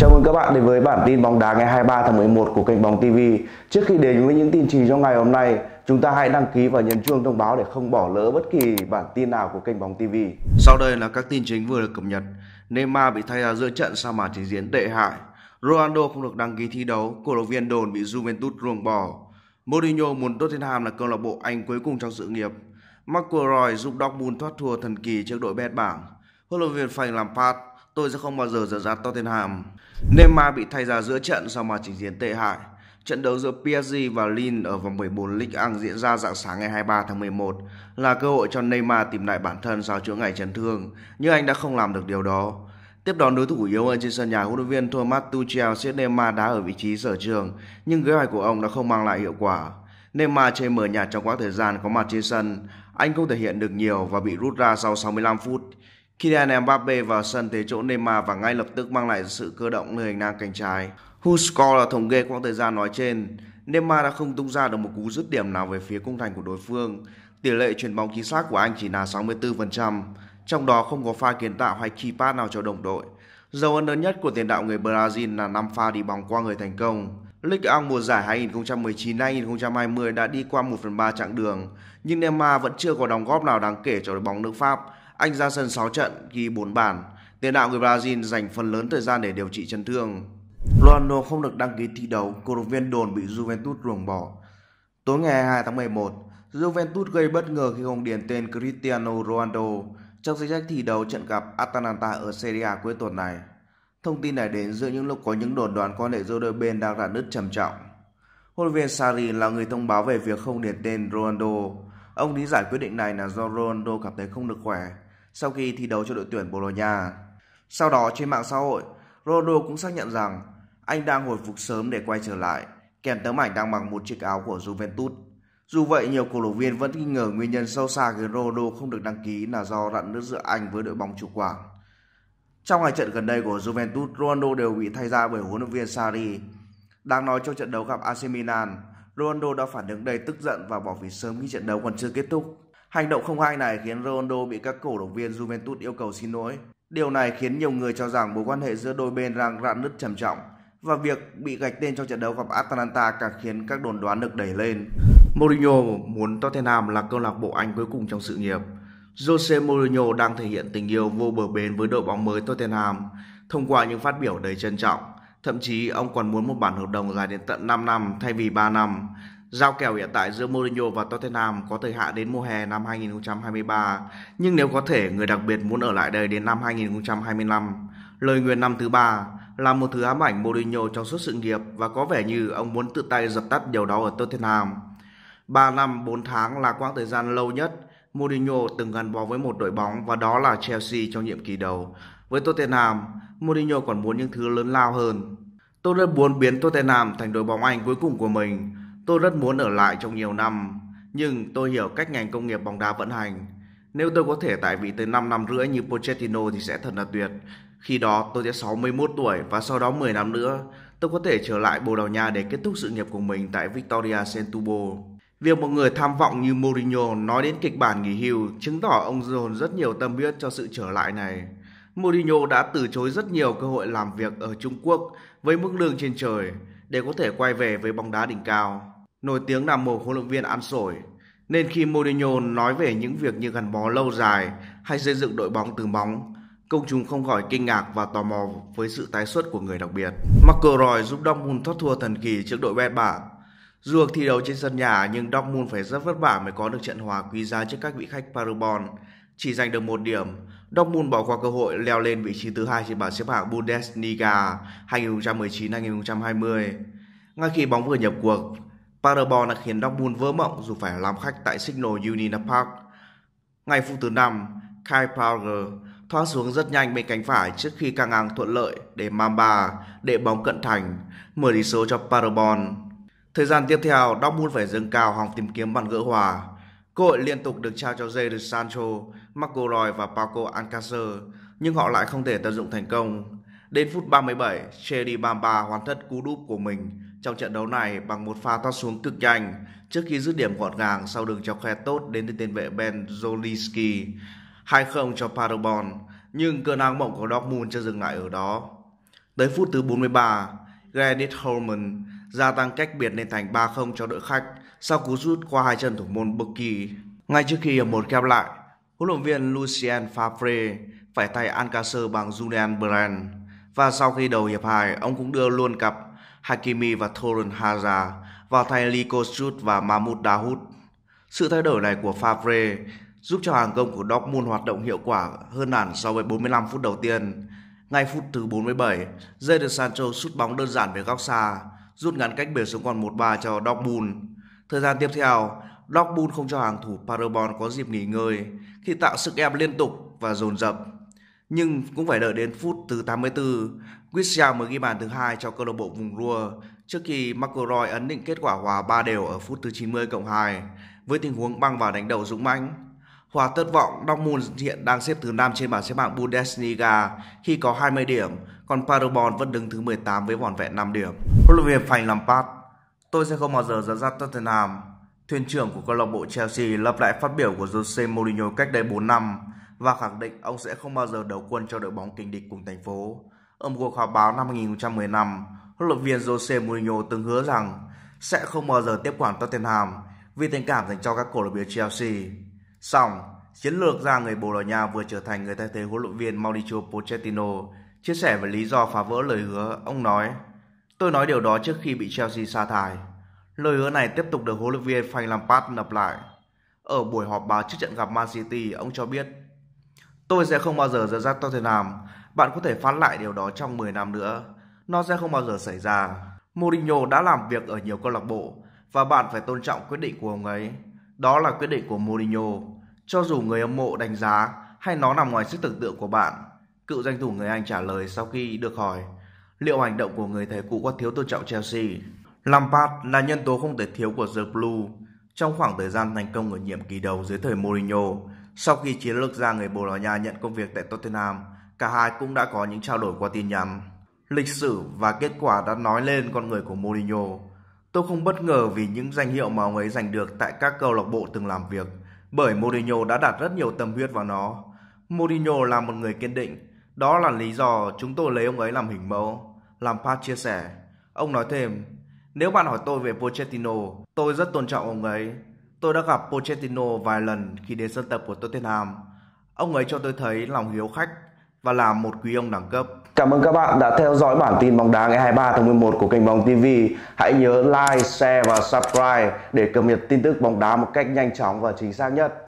Chào mừng các bạn đến với bản tin bóng đá ngày 23 tháng 11 của kênh Bóng TV. Trước khi đến với những tin chính trong ngày hôm nay, chúng ta hãy đăng ký và nhấn chuông thông báo để không bỏ lỡ bất kỳ bản tin nào của kênh Bóng TV. Sau đây là các tin chính vừa được cập nhật. Neymar bị thay ra giữa trận sau màn trình diễn tệ hại. Ronaldo không được đăng ký thi đấu, cổ động viên đồn bị Juventus ruồng bỏ. Mourinho muốn Tottenham là câu lạc bộ Anh cuối cùng trong sự nghiệp. McElroy giúp Dortmund thoát thua thần kỳ trước đội bét bảng. Huấn luyện viên Frank Lampard tôi sẽ không bao giờ dở dạt Tottenham. Neymar bị thay ra giữa trận sau màn trình diễn tệ hại. Trận đấu giữa PSG và Lille ở vòng 14 Ligue 1 diễn ra dạng sáng ngày 23 tháng 11 là cơ hội cho Neymar tìm lại bản thân sau chuỗi ngày chấn thương, nhưng anh đã không làm được điều đó. Tiếp đón đối thủ yếu hơn trên sân nhà, huấn luyện viên Thomas Tuchel xếp Neymar đá ở vị trí sở trường, nhưng kế hoạch của ông đã không mang lại hiệu quả. Neymar chơi mở nhạt trong quãng thời gian có mặt trên sân, anh không thể hiện được nhiều và bị rút ra sau 65 phút. Kylian Mbappe vào sân thế chỗ Neymar và ngay lập tức mang lại sự cơ động nơi hành lang cánh trái. Huskor là thống kê quãng thời gian nói trên. Neymar đã không tung ra được một cú dứt điểm nào về phía cung thành của đối phương. Tỷ lệ chuyển bóng chính xác của anh chỉ là 64%, trong đó không có pha kiến tạo hay key pass nào cho đồng đội. Dấu ấn lớn nhất của tiền đạo người Brazil là 5 pha đi bóng qua người thành công. Ligue 1 mùa giải 2019-2020 đã đi qua 1 phần 3 chặng đường, nhưng Neymar vẫn chưa có đóng góp nào đáng kể cho đội bóng nước Pháp anh ra sân 6 trận, ghi 4 bàn. Tiền đạo người Brazil dành phần lớn thời gian để điều trị chấn thương. Ronaldo không được đăng ký thi đấu, cổ động viên đồn bị Juventus ruồng bỏ. Tối ngày 22 tháng 11, Juventus gây bất ngờ khi không điền tên Cristiano Ronaldo trong danh sách thi đấu trận gặp Atalanta ở Serie A cuối tuần này. Thông tin này đến giữa những lúc có những đồn đoán quan hệ giữa đôi bên đang rạn nứt trầm trọng. Huấn luyện viên Sarri là người thông báo về việc không điền tên Ronaldo. Ông lý giải quyết định này là do Ronaldo cảm thấy không được khỏe sau khi thi đấu cho đội tuyển Bồ Đào Sau đó trên mạng xã hội, Ronaldo cũng xác nhận rằng anh đang hồi phục sớm để quay trở lại, kèm tấm ảnh đang mặc một chiếc áo của Juventus. Dù vậy, nhiều cổ động viên vẫn nghi ngờ nguyên nhân sâu xa khiến Ronaldo không được đăng ký là do rạn nứt giữa anh với đội bóng chủ quản. Trong hai trận gần đây của Juventus, Ronaldo đều bị thay ra bởi huấn luyện viên Sarri. Đang nói trong trận đấu gặp AC Milan, Ronaldo đã phản ứng đầy tức giận và bỏ phí sớm khi trận đấu còn chưa kết thúc. Hành động không hay này khiến Ronaldo bị các cổ động viên Juventus yêu cầu xin lỗi. Điều này khiến nhiều người cho rằng mối quan hệ giữa đôi bên đang rạn nứt trầm trọng và việc bị gạch tên trong trận đấu gặp Atalanta càng khiến các đồn đoán được đẩy lên. Mourinho muốn Tottenham là câu lạc bộ Anh cuối cùng trong sự nghiệp. Jose Mourinho đang thể hiện tình yêu vô bờ bến với đội bóng mới Tottenham thông qua những phát biểu đầy trân trọng. Thậm chí ông còn muốn một bản hợp đồng dài đến tận 5 năm thay vì 3 năm Giao kèo hiện tại giữa Mourinho và Tottenham có thời hạn đến mùa hè năm 2023, nhưng nếu có thể, người đặc biệt muốn ở lại đây đến năm 2025. Lời nguyền năm thứ ba là một thứ ám ảnh Mourinho trong suốt sự nghiệp và có vẻ như ông muốn tự tay dập tắt điều đó ở Tottenham. 3 năm 4 tháng là quãng thời gian lâu nhất Mourinho từng gắn bó với một đội bóng và đó là Chelsea trong nhiệm kỳ đầu. Với Tottenham, Mourinho còn muốn những thứ lớn lao hơn. Tôi rất muốn biến Tottenham thành đội bóng Anh cuối cùng của mình. Tôi rất muốn ở lại trong nhiều năm, nhưng tôi hiểu cách ngành công nghiệp bóng đá vận hành. Nếu tôi có thể tại vị tới 5 năm rưỡi như Pochettino thì sẽ thật là tuyệt. Khi đó tôi sẽ 61 tuổi và sau đó 10 năm nữa, tôi có thể trở lại Bồ Đào Nha để kết thúc sự nghiệp của mình tại Victoria Setúbal. Việc một người tham vọng như Mourinho nói đến kịch bản nghỉ hưu chứng tỏ ông dồn rất nhiều tâm huyết cho sự trở lại này. Mourinho đã từ chối rất nhiều cơ hội làm việc ở Trung Quốc với mức lương trên trời để có thể quay về với bóng đá đỉnh cao nổi tiếng là một huấn luyện viên ăn sổi, nên khi Mourinho nói về những việc như gắn bó lâu dài hay xây dựng đội bóng từ bóng, công chúng không khỏi kinh ngạc và tò mò với sự tái xuất của người đặc biệt. McElroy giúp Dortmund thoát thua thần kỳ trước đội Bét bảng. Dù thi đấu trên sân nhà nhưng Dortmund phải rất vất vả mới có được trận hòa quý giá trước các vị khách Paderborn. Chỉ giành được một điểm, Dortmund bỏ qua cơ hội leo lên vị trí thứ hai trên bảng xếp hạng Bundesliga 2019-2020. Ngay khi bóng vừa nhập cuộc, Paderborn đã khiến Dortmund vỡ mộng dù phải làm khách tại Signal Iduna Park. Ngay phút thứ 5, Kai Prager thoát xuống rất nhanh bên cánh phải trước khi căng ngang thuận lợi để Mamba để bóng cận thành, mở tỷ số cho Paderborn. Thời gian tiếp theo, Dortmund phải dâng cao hòng tìm kiếm bàn gỡ hòa. Cơ hội liên tục được trao cho Jadon Sancho, Marco Roy và Paco Alcacer, nhưng họ lại không thể tận dụng thành công. Đến phút 37, Chedi Bamba hoàn thất cú đúp của mình trong trận đấu này bằng một pha thoát xuống cực nhanh trước khi dứt điểm gọn gàng sau đường cho khe tốt đến từ tiền vệ Ben Zolinski 2-0 cho Paderborn nhưng cơn ác mộng của Dortmund chưa dừng lại ở đó. Tới phút thứ 43, Granit Holman gia tăng cách biệt lên thành 3-0 cho đội khách sau cú rút qua hai chân thủ môn Bucky. Ngay trước khi hiệp một khép lại, huấn luyện viên Lucien Favre phải thay Alcacer bằng Julian Brand và sau khi đầu hiệp 2, ông cũng đưa luôn cặp Hakimi và Torun Hazard vào thay Liko Strut và Mahmoud Dahoud. Sự thay đổi này của Favre giúp cho hàng công của Dortmund hoạt động hiệu quả hơn hẳn so với 45 phút đầu tiên. Ngay phút thứ 47, Jadon Sancho sút bóng đơn giản về góc xa, rút ngắn cách biệt xuống còn 1-3 cho Dortmund. Thời gian tiếp theo, Dortmund không cho hàng thủ Paderborn có dịp nghỉ ngơi khi tạo sức ép liên tục và dồn dập nhưng cũng phải đợi đến phút thứ 84, Quistia mới ghi bàn thứ hai cho câu lạc bộ vùng rua trước khi McElroy ấn định kết quả hòa 3 đều ở phút thứ 90 cộng 2 với tình huống băng vào đánh đầu dũng mãnh. Hòa thất vọng Dortmund hiện đang xếp thứ 5 trên bảng xếp hạng Bundesliga khi có 20 điểm, còn Paderborn vẫn đứng thứ 18 với vỏn vẹn 5 điểm. Huấn luyện viên Frank Lampard, tôi sẽ không bao giờ dẫn dắt Tottenham. Thuyền trưởng của câu lạc bộ Chelsea lập lại phát biểu của Jose Mourinho cách đây 4 năm và khẳng định ông sẽ không bao giờ đầu quân cho đội bóng kinh địch cùng thành phố. Ở một cuộc họp báo năm 2015, huấn luyện viên Jose Mourinho từng hứa rằng sẽ không bao giờ tiếp quản Tottenham vì tình cảm dành cho các cổ động viên Chelsea. Song, chiến lược ra người Bồ Đào Nha vừa trở thành người thay thế huấn luyện viên Mauricio Pochettino chia sẻ về lý do phá vỡ lời hứa, ông nói: "Tôi nói điều đó trước khi bị Chelsea sa thải. Lời hứa này tiếp tục được huấn luyện viên Frank Lampard lập lại. Ở buổi họp báo trước trận gặp Man City, ông cho biết Tôi sẽ không bao giờ dẫn dắt Tottenham. Bạn có thể phán lại điều đó trong 10 năm nữa. Nó sẽ không bao giờ xảy ra. Mourinho đã làm việc ở nhiều câu lạc bộ và bạn phải tôn trọng quyết định của ông ấy. Đó là quyết định của Mourinho. Cho dù người hâm mộ đánh giá hay nó nằm ngoài sức tưởng tượng của bạn, cựu danh thủ người Anh trả lời sau khi được hỏi liệu hành động của người thầy cũ có thiếu tôn trọng Chelsea. Lampard là nhân tố không thể thiếu của The Blue trong khoảng thời gian thành công ở nhiệm kỳ đầu dưới thời Mourinho sau khi chiến lược gia người Bồ Đào Nha nhận công việc tại Tottenham, cả hai cũng đã có những trao đổi qua tin nhắn. Lịch sử và kết quả đã nói lên con người của Mourinho. Tôi không bất ngờ vì những danh hiệu mà ông ấy giành được tại các câu lạc bộ từng làm việc, bởi Mourinho đã đặt rất nhiều tâm huyết vào nó. Mourinho là một người kiên định, đó là lý do chúng tôi lấy ông ấy làm hình mẫu. làm Lampard chia sẻ, ông nói thêm, nếu bạn hỏi tôi về Pochettino, tôi rất tôn trọng ông ấy, Tôi đã gặp Pochettino vài lần khi đến sân tập của Tottenham. Ông ấy cho tôi thấy lòng hiếu khách và là một quý ông đẳng cấp. Cảm ơn các bạn đã theo dõi bản tin bóng đá ngày 23 tháng 11 của kênh Bóng TV. Hãy nhớ like, share và subscribe để cập nhật tin tức bóng đá một cách nhanh chóng và chính xác nhất.